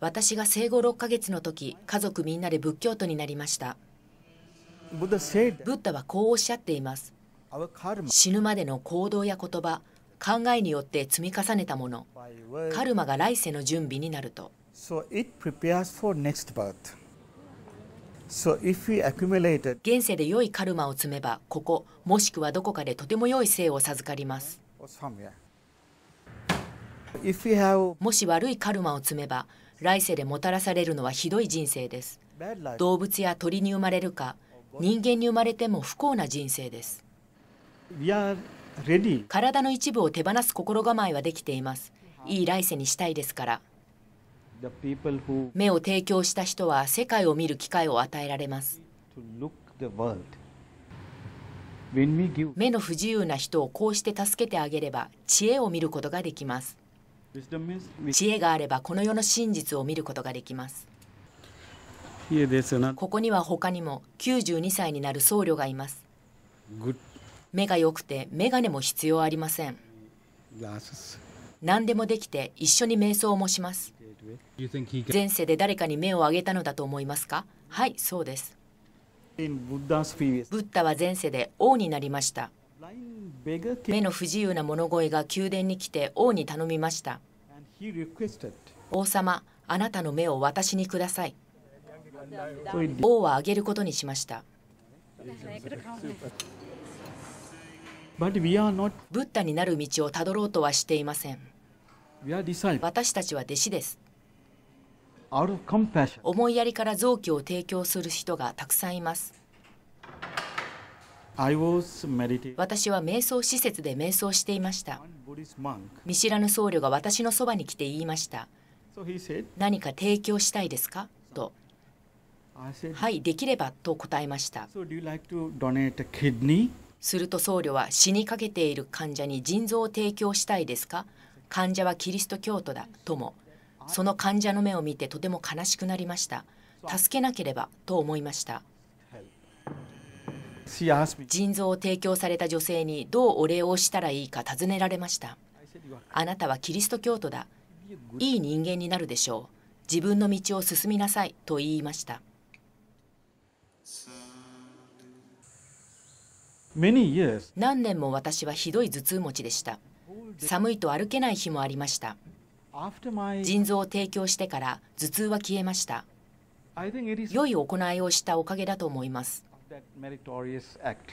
私が生後6ヶ月の時家族みんなで仏教徒になりましたブッダはこうおっしゃっています死ぬまでの行動や言葉考えによって積み重ねたものカルマが来世の準備になると現世で良いカルマを積めばここもしくはどこかでとても良い生を授かりますもし悪いカルマを積めば来世でもたらされるのはひどい人生です動物や鳥に生まれるか人間に生まれても不幸な人生です体の一部を手放す心構えはできていますいい来世にしたいですから目を提供した人は世界を見る機会を与えられます目の不自由な人をこうして助けてあげれば知恵を見ることができます知恵があればこの世の真実を見ることができます。ここには他にも92歳になる僧侶がいます。目が良くて眼鏡も必要ありません。何でもできて一緒に瞑想もします。前世で誰かに目を上げたのだと思いますかはい、そうです。ブッダは前世で王になりました。目の不自由な物乞いが宮殿に来て王に頼みました。王様、あなたの目を私にください。王はあげることにしました。ブッダになる道をたどろうとはしていません。私たちは弟子です。思いやりから臓器を提供する人がたくさんいます。私は瞑想施設で瞑想していました見知らぬ僧侶が私のそばに来て言いました何か提供したいですかとはいできればと答えましたすると僧侶は死にかけている患者に腎臓を提供したいですか患者はキリスト教徒だともその患者の目を見てとても悲しくなりました助けなければと思いました腎臓を提供された女性にどうお礼をしたらいいか尋ねられましたあなたはキリスト教徒だいい人間になるでしょう自分の道を進みなさいと言いました何年も私はひどい頭痛持ちでした寒いと歩けない日もありました腎臓を提供してから頭痛は消えました良い行いをしたおかげだと思います that meritorious act.